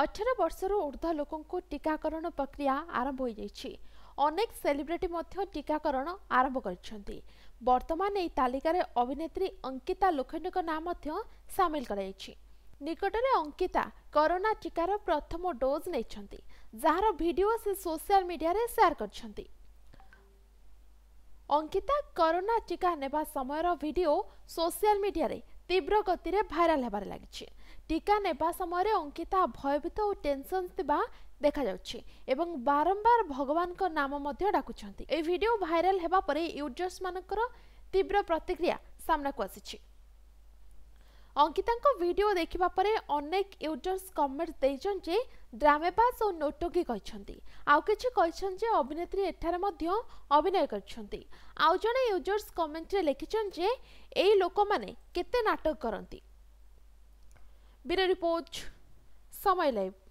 ଅଠର ବର୍ଷରୁ ଉର୍ଦ୍ଧ୍ୱ ଲୋକଙ୍କୁ ଟିକାକରଣ ପ୍ରକ୍ରିୟା ଆରମ୍ଭ ହୋଇଯାଇଛି ଅନେକ ସେଲିବ୍ରିଟି ମଧ୍ୟ ଟିକାକରଣ ଆରମ୍ଭ କରିଛନ୍ତି ବର୍ତ୍ତମାନ ଏହି ତାଲିକାରେ ଅଭିନେତ୍ରୀ ଅଙ୍କିତା ଲୋଖଣ୍ଡଙ୍କ ନାଁ ମଧ୍ୟ ସାମିଲ କରାଯାଇଛି ନିକଟରେ ଅଙ୍କିତା କରୋନା ଟିକାର ପ୍ରଥମ ଡୋଜ୍ ନେଇଛନ୍ତି ଯାହାର ଭିଡ଼ିଓ ସେ ସୋସିଆଲ ମିଡ଼ିଆରେ ସେୟାର କରିଛନ୍ତି ଅଙ୍କିତା କରୋନା ଟିକା ନେବା ସମୟର ଭିଡ଼ିଓ ସୋସିଆଲ ମିଡ଼ିଆରେ ତୀବ୍ର ଗତିରେ ଭାଇରାଲ ହେବାରେ ଲାଗିଛି ଟିକା ନେବା ସମୟରେ ଅଙ୍କିତା ଭୟଭୀତ ଓ ଟେନସନ୍ ଥିବା ଦେଖାଯାଉଛି ଏବଂ ବାରମ୍ବାର ଭଗବାନଙ୍କ ନାମ ମଧ୍ୟ ଡାକୁଛନ୍ତି ଏହି ଭିଡ଼ିଓ ଭାଇରାଲ ହେବା ପରେ ୟୁଜର୍ସମାନଙ୍କର ତୀବ୍ର ପ୍ରତିକ୍ରିୟା ସାମ୍ନାକୁ ଆସିଛି অঙ্কিতাঙ্ক ভিডিও দেখা পরে অনেক ইউজর্স কমেন্টস দিয়েছেন যে ড্রামেবাজ ও নোটকি কিন্তু আছে কিন্তু যে অভিনেত্রী এঠার মধ্যে অভিনয় করছেন আউ জনে ইউজর্স কমেন্টে লিখিছেন যে এই লোক মানে কেতে নাটক করতে ব্যুরো রিপোর্ট সময় লাইভ